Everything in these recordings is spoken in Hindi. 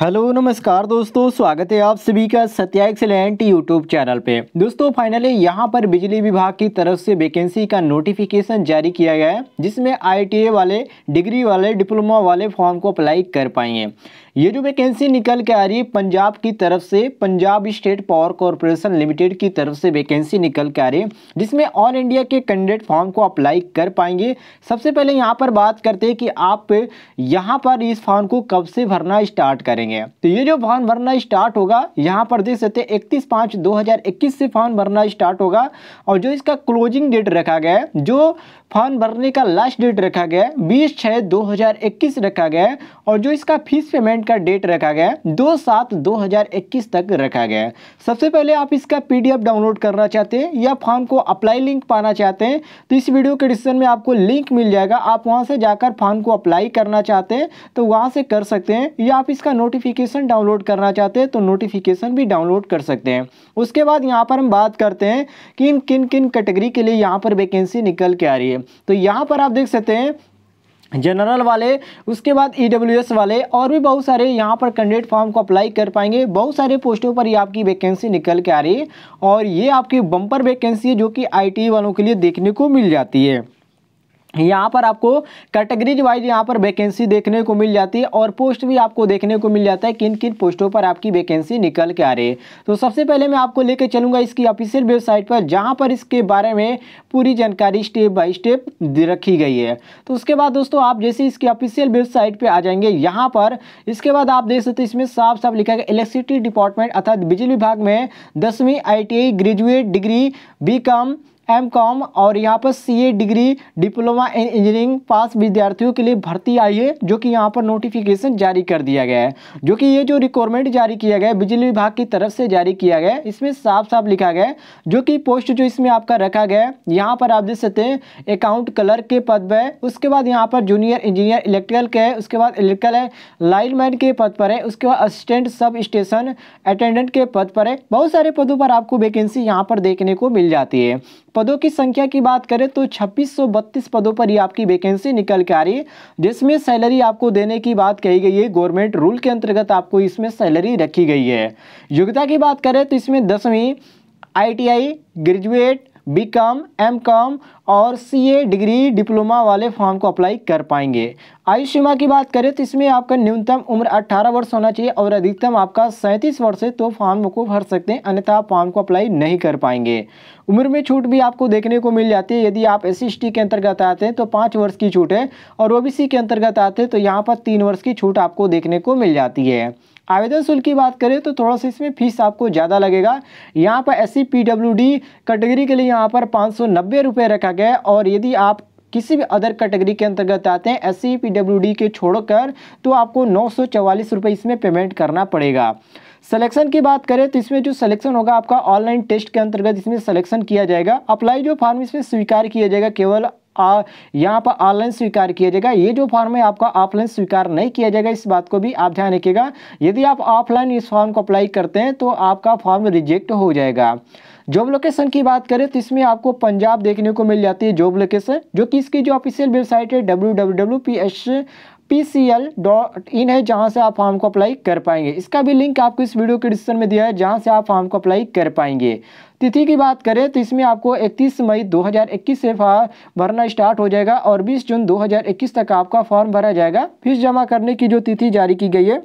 हेलो नमस्कार दोस्तों स्वागत है आप सभी का सत्या एक्सलेंट यूट्यूब चैनल पे दोस्तों फाइनली यहां पर बिजली विभाग की तरफ से वैकेंसी का नोटिफिकेशन जारी किया गया है जिसमें आईटीए वाले डिग्री वाले डिप्लोमा वाले फॉर्म को अप्लाई कर पाएंगे ये जो वैकेंसी निकल के आ रही है पंजाब की तरफ से Punjab state power corporation limited की तरफ से वैकेंसी निकल के आ रही है जिसमें ऑल इंडिया के कैंडिडेट फॉर्म को अप्लाई कर पाएंगे सबसे पहले यहाँ पर बात करते हैं कि आप यहाँ पर इस फॉर्म को कब से भरना स्टार्ट करेंगे तो ये जो फॉर्म भरना स्टार्ट होगा यहाँ पर देख सकते इकतीस पाँच दो से फॉर्म भरना स्टार्ट होगा और जो इसका क्लोजिंग डेट रखा गया है जो फॉर्म भरने का लास्ट डेट रखा गया है बीस छः दो हज़ार इक्कीस रखा गया है और जो इसका फीस पेमेंट का डेट रखा गया है दो सात दो हज़ार इक्कीस तक रखा गया है सबसे पहले आप इसका पी डाउनलोड करना चाहते हैं या फॉर्म को अप्लाई लिंक पाना चाहते हैं तो इस वीडियो के डिस्क्रिप्शन में आपको लिंक मिल जाएगा आप वहाँ से जाकर फॉर्म को अप्लाई करना चाहते हैं तो वहाँ से कर सकते हैं या आप इसका नोटिफिकेशन डाउनलोड करना चाहते हैं तो नोटिफिकेशन भी डाउनलोड कर सकते हैं उसके बाद यहाँ पर हम बात करते हैं कि किन किन कैटेगरी के लिए यहाँ पर वैकेंसी निकल के आ रही है चाहिए तो यहाँ पर आप देख सकते हैं जनरल वाले उसके बाद ई e वाले और भी बहुत सारे यहाँ पर कैंडिडेट फॉर्म को अप्लाई कर पाएंगे बहुत सारे पोस्टों पर ये आपकी वैकेंसी निकल के आ रही है और ये आपकी बम्पर वैकेंसी है जो कि आई e वालों के लिए देखने को मिल जाती है यहाँ पर आपको कैटेगरीज वाइज यहाँ पर वैकेंसी देखने को मिल जाती है और पोस्ट भी आपको देखने को मिल जाता है किन किन पोस्टों पर आपकी वैकेंसी निकल के आ रही है तो सबसे पहले मैं आपको लेकर चलूँगा इसकी ऑफिशियल वेबसाइट पर जहाँ पर इसके बारे में पूरी जानकारी स्टेप बाय स्टेप रखी गई है तो उसके बाद दोस्तों आप जैसे इसकी ऑफिशियल वेबसाइट पर आ जाएंगे यहाँ पर इसके बाद आप देख सकते हैं इसमें साफ साफ लिखा गया इलेक्ट्रिसिटी डिपार्टमेंट अर्थात बिजली विभाग में दसवीं आई graduate degree B M com और यहाँ पर C A degree diploma in engineering pass विद्यार्थियों के लिए भर्ती आई है जो कि यहाँ पर नोटिफिकेशन जारी कर दिया गया है जो कि ये जो रिक्वायरमेंट जारी किया गया है बिजली विभाग की तरफ से जारी किया गया है इसमें साफ साफ लिखा गया है जो कि पोस्ट जो इसमें आपका रखा गया है यहाँ पर आप देख सकते हैं अकाउंट क्लर्क के पद पर है उसके बाद यहाँ पर जूनियर इंजीनियर इलेक्ट्रिकल के है उसके बाद इलेक्ट्रिकल है लाइनमैन के पद पर है उसके बाद असिस्टेंट सब स्टेशन अटेंडेंट के पद पर है बहुत सारे पदों पर आपको वैकेंसी यहाँ पर देखने को मिल जाती है पदों की संख्या की बात करें तो छब्बीस पदों पर ही आपकी वैकेंसी निकल के आ रही है जिसमें सैलरी आपको देने की बात कही गई है गवर्नमेंट रूल के अंतर्गत आपको इसमें सैलरी रखी गई है योग्यता की बात करें तो इसमें दसवीं ITI graduate B com M com और सी ए डिग्री डिप्लोमा वाले फॉर्म को अप्लाई कर पाएंगे आयु सीमा की बात करें तो इसमें आपका न्यूनतम उम्र 18 वर्ष होना चाहिए और अधिकतम आपका 37 वर्ष है तो फॉर्म को भर सकते हैं अन्यथा आप फॉर्म को अप्लाई नहीं कर पाएंगे उम्र में छूट भी आपको देखने को मिल जाती है यदि आप एस सी के अंतर्गत आते हैं तो पाँच वर्ष की छूट है और ओ के अंतर्गत आते हैं तो यहाँ पर तीन वर्ष की छूट आपको देखने को मिल जाती है आवेदन शुल्क की बात करें तो थोड़ा सा इसमें फीस आपको ज़्यादा लगेगा यहाँ पर एस सी कैटेगरी के लिए यहाँ पर पाँच सौ रखा गया है और यदि आप किसी भी अदर कैटेगरी के अंतर्गत आते हैं एस सी के छोड़कर तो आपको नौ सौ इसमें पेमेंट करना पड़ेगा सिलेक्शन की बात करें तो इसमें जो सिलेक्शन होगा आपका ऑनलाइन टेस्ट के अंतर्गत इसमें सिलेक्शन किया जाएगा अप्लाई जो फॉर्म इसमें स्वीकार किया जाएगा केवल यहाँ पर ऑनलाइन स्वीकार किया जाएगा ये जो फॉर्म है आपका ऑफलाइन स्वीकार नहीं किया जाएगा इस बात को भी आप ध्यान रखिएगा यदि आप ऑफलाइन इस फॉर्म को अप्लाई करते हैं तो आपका फॉर्म रिजेक्ट हो जाएगा जॉब लोकेशन की बात करें तो इसमें आपको पंजाब देखने को मिल जाती है जॉब लोकेशन जो कि इसकी जो ऑफिशियल वेबसाइट है W W W P S P C L dot in है जहाँ से आप फॉर्म को अप्लाई कर पाएंगे इसका भी लिंक आपको इस वीडियो के डिस्क्रिप्शन में दिया है जहाँ से आप फॉर्म को अप्लाई कर पाएंगे तिथि की बात करें तो इसमें आपको 31 मई 2021 से फॉर्म भरना स्टार्ट हो जाएगा और 20 जून 2021 तक आपका फॉर्म भरा जाएगा फीस जमा करने की जो तिथि जारी की गई है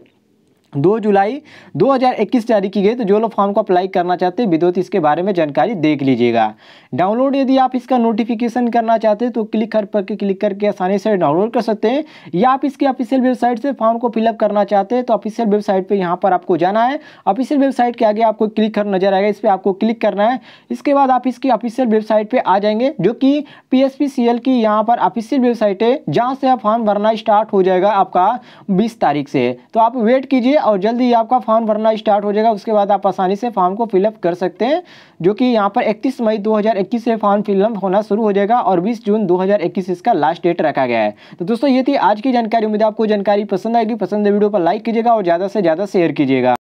दो जुलाई 2021 जारी की गई तो जो लोग फॉर्म को अप्लाई करना चाहते हैं विद्युत इसके बारे में जानकारी देख लीजिएगा डाउनलोड यदि आप इसका नोटिफिकेशन करना चाहते हैं तो क्लिक कर पर क्लिक करके आसानी से डाउनलोड कर सकते हैं या आप इसके ऑफिशियल वेबसाइट से फॉर्म को फिलअप करना चाहते हैं तो ऑफिशियल वेबसाइट पर यहाँ पर आपको जाना है ऑफिशियल वेबसाइट के आगे आपको क्लिक कर नजर आएगा इस पर आपको क्लिक करना है इसके बाद आप इसकी ऑफिशियल वेबसाइट पर आ जाएंगे जो कि पी की यहाँ पर ऑफिशियल वेबसाइट है जहाँ से आप फॉर्म भरना स्टार्ट हो जाएगा आपका बीस तारीख से तो आप वेट कीजिए और जल्द ही आपका फॉर्म भरना स्टार्ट हो जाएगा उसके बाद आप आसानी से फॉर्म को फिलअप कर सकते हैं जो कि यहाँ पर 31 मई 2021 से फॉर्म फिलअप होना शुरू हो जाएगा और 20 जून 2021 इसका लास्ट डेट रखा गया है तो दोस्तों ये थी आज की जानकारी उम्मीद आपको जानकारी पसंद आएगी पसंद है वीडियो पर लाइक कीजिएगा और ज़्यादा से ज़्यादा शेयर कीजिएगा